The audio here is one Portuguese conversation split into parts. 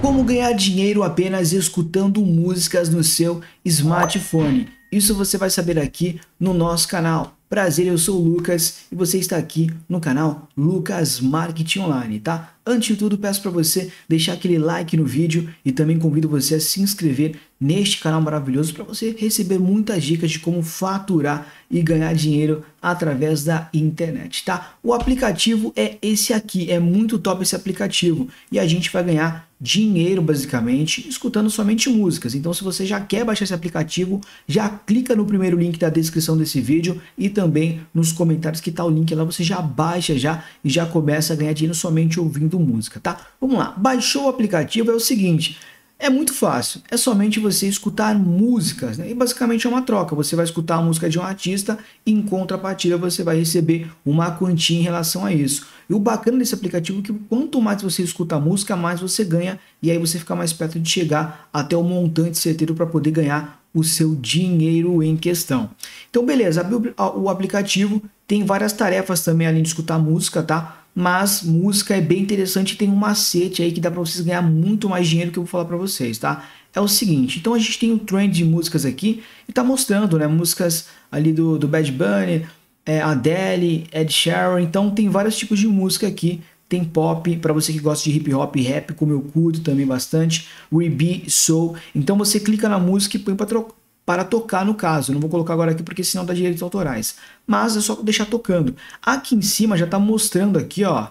Como ganhar dinheiro apenas escutando músicas no seu smartphone? Isso você vai saber aqui no nosso canal. Prazer, eu sou o Lucas e você está aqui no canal Lucas Marketing Online, tá? Antes de tudo, peço para você deixar aquele like no vídeo e também convido você a se inscrever neste canal maravilhoso para você receber muitas dicas de como faturar e ganhar dinheiro através da internet, tá? O aplicativo é esse aqui, é muito top esse aplicativo e a gente vai ganhar dinheiro basicamente escutando somente músicas. Então, se você já quer baixar esse aplicativo, já clica no primeiro link da descrição desse vídeo e também nos comentários que tá o link lá, você já baixa já e já começa a ganhar dinheiro somente ouvindo música, tá? Vamos lá, baixou o aplicativo, é o seguinte, é muito fácil, é somente você escutar músicas, né? e basicamente é uma troca. Você vai escutar a música de um artista e em contrapartida você vai receber uma quantia em relação a isso. E o bacana desse aplicativo é que quanto mais você escuta a música, mais você ganha, e aí você fica mais perto de chegar até o montante certeiro para poder ganhar o seu dinheiro em questão. Então, beleza, o aplicativo tem várias tarefas também além de escutar música, tá? Mas música é bem interessante, tem um macete aí que dá para vocês ganhar muito mais dinheiro que eu vou falar para vocês, tá? É o seguinte, então a gente tem um trend de músicas aqui e tá mostrando, né, músicas ali do, do Bad Bunny, é, Adele, Ed Sheeran, então tem vários tipos de música aqui tem pop, para você que gosta de hip hop e rap, como eu curto também bastante, Rebe Soul. Então você clica na música e põe para trocar para tocar no caso. não vou colocar agora aqui porque senão dá direitos autorais. Mas é só deixar tocando. Aqui em cima já está mostrando aqui, ó.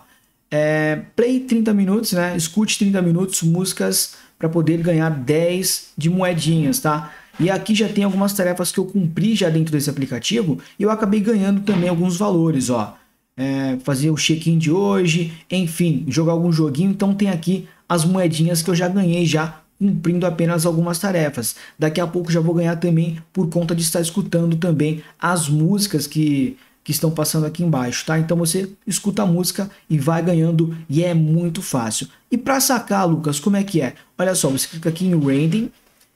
É, play 30 minutos, né? Escute 30 minutos músicas para poder ganhar 10 de moedinhas, tá? E aqui já tem algumas tarefas que eu cumpri já dentro desse aplicativo e eu acabei ganhando também alguns valores, ó é, fazer o check-in de hoje, enfim, jogar algum joguinho. Então tem aqui as moedinhas que eu já ganhei já cumprindo apenas algumas tarefas. Daqui a pouco já vou ganhar também por conta de estar escutando também as músicas que que estão passando aqui embaixo, tá? Então você escuta a música e vai ganhando e é muito fácil. E para sacar, Lucas, como é que é? Olha só, você clica aqui em Random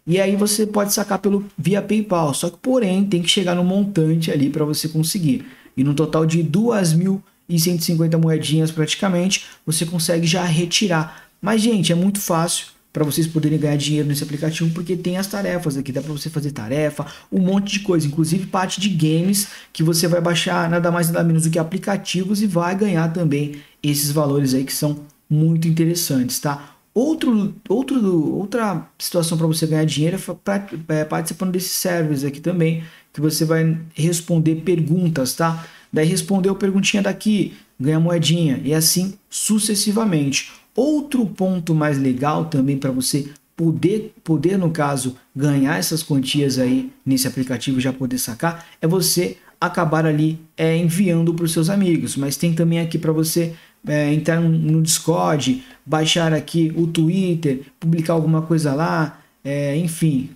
e aí você pode sacar pelo via PayPal, só que porém tem que chegar no montante ali para você conseguir e no total de 2.150 moedinhas praticamente, você consegue já retirar. Mas, gente, é muito fácil para vocês poderem ganhar dinheiro nesse aplicativo, porque tem as tarefas aqui, dá para você fazer tarefa, um monte de coisa, inclusive parte de games que você vai baixar nada mais nada menos do que aplicativos e vai ganhar também esses valores aí que são muito interessantes, tá? Outro, outro, outra situação para você ganhar dinheiro é, pra, é participando desses servers aqui também, que você vai responder perguntas, tá? Daí respondeu perguntinha daqui, ganha moedinha e assim sucessivamente. Outro ponto mais legal também para você poder, poder no caso, ganhar essas quantias aí nesse aplicativo já poder sacar, é você acabar ali é, enviando para os seus amigos. Mas tem também aqui para você é, entrar no Discord, baixar aqui o Twitter, publicar alguma coisa lá, é, enfim,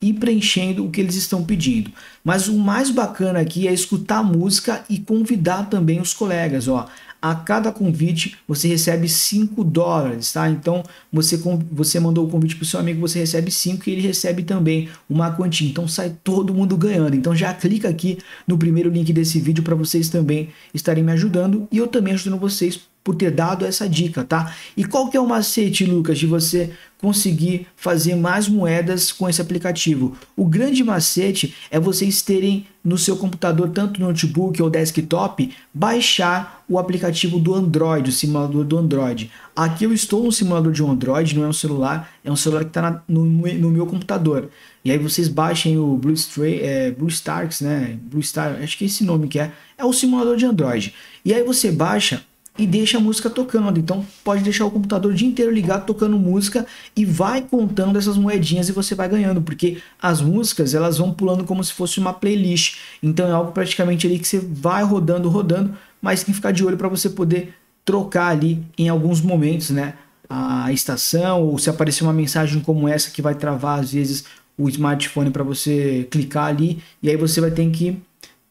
e preenchendo o que eles estão pedindo. Mas o mais bacana aqui é escutar a música e convidar também os colegas, ó. A cada convite você recebe 5 dólares, tá? Então você, você mandou o convite para o seu amigo, você recebe 5 e ele recebe também uma quantia. Então sai todo mundo ganhando. Então já clica aqui no primeiro link desse vídeo para vocês também estarem me ajudando e eu também ajudando vocês por ter dado essa dica, tá? E qual que é o macete, Lucas, de você conseguir fazer mais moedas com esse aplicativo? O grande macete é vocês terem no seu computador, tanto no notebook ou desktop, baixar o aplicativo do Android, o simulador do Android. Aqui eu estou no simulador de um Android, não é um celular, é um celular que está no, no, meu computador. E aí vocês baixem o Blue, Stray, é, Blue Starks, né? Blue Star, acho que é esse nome que é. É o simulador de Android. E aí você baixa e deixa a música tocando. Então pode deixar o computador o dia inteiro ligado tocando música e vai contando essas moedinhas e você vai ganhando, porque as músicas elas vão pulando como se fosse uma playlist. Então é algo praticamente ali que você vai rodando, rodando, mas tem que ficar de olho para você poder trocar ali em alguns momentos, né? A estação ou se aparecer uma mensagem como essa que vai travar às vezes o smartphone para você clicar ali e aí você vai ter que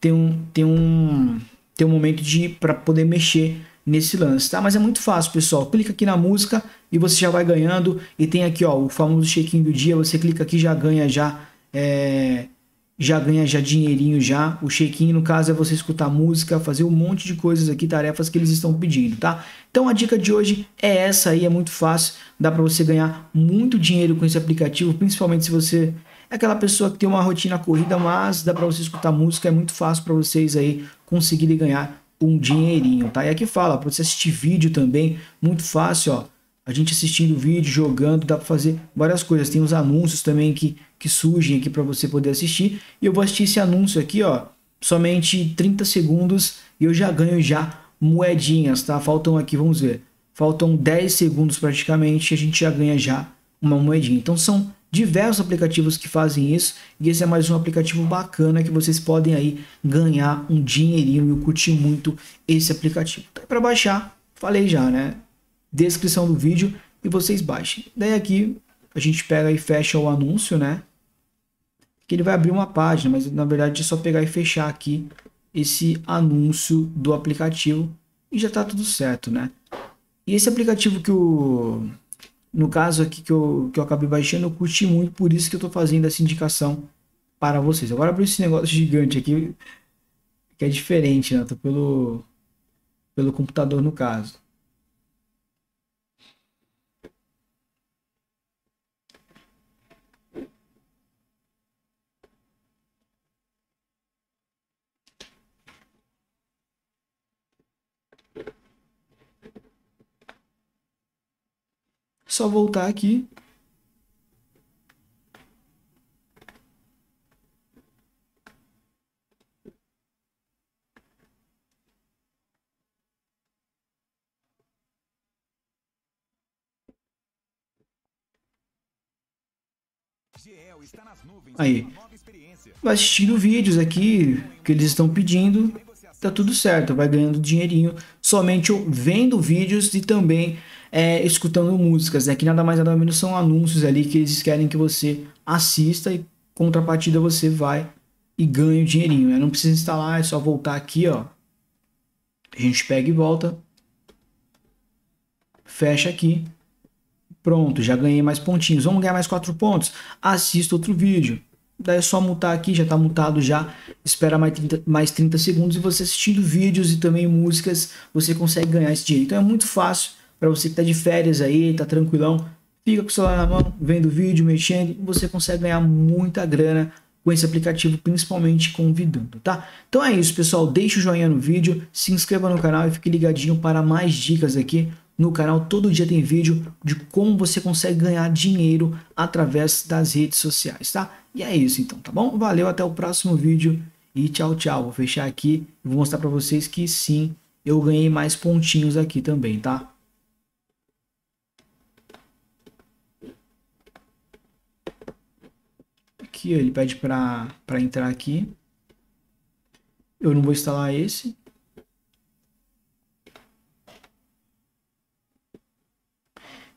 ter um ter um ter um momento de para poder mexer nesse lance, tá? Mas é muito fácil, pessoal. Clica aqui na música e você já vai ganhando. E tem aqui, ó, o famoso check-in do dia. Você clica aqui já ganha já... É... Já ganha já dinheirinho já. O check-in, no caso, é você escutar música, fazer um monte de coisas aqui, tarefas que eles estão pedindo, tá? Então a dica de hoje é essa aí, é muito fácil. Dá para você ganhar muito dinheiro com esse aplicativo, principalmente se você é aquela pessoa que tem uma rotina corrida, mas dá para você escutar música, é muito fácil para vocês aí conseguirem ganhar um dinheirinho, tá? E aqui fala, para você assistir vídeo também, muito fácil, ó. A gente assistindo vídeo, jogando, dá para fazer várias coisas. Tem os anúncios também que, que surgem aqui para você poder assistir. E eu vou assistir esse anúncio aqui, ó, somente 30 segundos e eu já ganho já moedinhas, tá? Faltam aqui, vamos ver. Faltam 10 segundos praticamente e a gente já ganha já uma moedinha. Então são diversos aplicativos que fazem isso e esse é mais um aplicativo bacana que vocês podem aí ganhar um dinheirinho. Eu curti muito esse aplicativo. Tá para baixar, falei já, né? Descrição do vídeo e vocês baixem. Daí aqui a gente pega e fecha o anúncio, né? Que ele vai abrir uma página, mas na verdade é só pegar e fechar aqui esse anúncio do aplicativo e já tá tudo certo, né? E esse aplicativo que o no caso aqui que eu, que eu acabei baixando, eu curti muito, por isso que eu estou fazendo essa indicação para vocês. Agora para esse negócio gigante aqui, que é diferente, né? Tô pelo, pelo computador no caso. Só voltar aqui. Aí, vai assistindo vídeos aqui que eles estão pedindo tá tudo certo, vai ganhando dinheirinho somente vendo vídeos e também é, escutando músicas, né? Que nada mais nada menos são anúncios ali que eles querem que você assista e contrapartida você vai e ganha o dinheirinho, né? Não precisa instalar, é só voltar aqui, ó. A gente pega e volta. Fecha aqui. Pronto, já ganhei mais pontinhos. Vamos ganhar mais quatro pontos? Assista outro vídeo. Daí é só mutar aqui, já está mutado já. Espera mais 30, mais 30 segundos e você assistindo vídeos e também músicas, você consegue ganhar esse dinheiro. Então é muito fácil para você que está de férias aí, está tranquilão, fica com o celular na mão, vendo vídeo, mexendo, você consegue ganhar muita grana com esse aplicativo, principalmente convidando, tá? Então é isso, pessoal. Deixa o joinha no vídeo, se inscreva no canal e fique ligadinho para mais dicas aqui no canal. Todo dia tem vídeo de como você consegue ganhar dinheiro através das redes sociais, tá? E é isso então, tá bom? Valeu, até o próximo vídeo e tchau, tchau. Vou fechar aqui e vou mostrar para vocês que sim, eu ganhei mais pontinhos aqui também, tá? Aqui, ele pede para entrar aqui. Eu não vou instalar esse.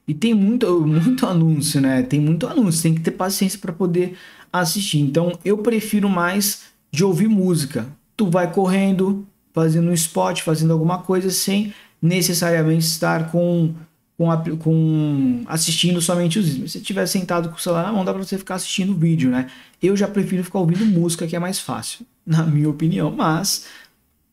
E tem muito, muito anúncio, né? Tem muito anúncio, tem que ter paciência para poder assistir. Então eu prefiro mais de ouvir música. Tu vai correndo, fazendo um spot, fazendo alguma coisa sem necessariamente estar com, com, a, com assistindo somente os vídeos. Se tiver sentado com o celular na mão, dá para você ficar assistindo vídeo, né? Eu já prefiro ficar ouvindo música, que é mais fácil, na minha opinião, mas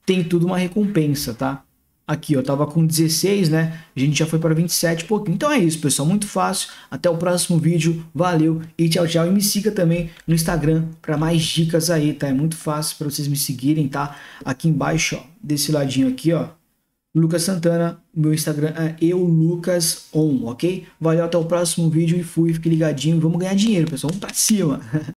tem tudo uma recompensa, tá? Aqui, ó, tava com 16, né? A gente já foi para 27 pouquinho. Então é isso, pessoal, muito fácil. Até o próximo vídeo. Valeu e tchau, tchau. E me siga também no Instagram para mais dicas aí, tá? É muito fácil para vocês me seguirem, tá? Aqui embaixo, ó, desse ladinho aqui, ó. Lucas Santana, meu Instagram é eu On, ok? Valeu, até o próximo vídeo e fui, fique ligadinho. Vamos ganhar dinheiro, pessoal. Vamos para cima!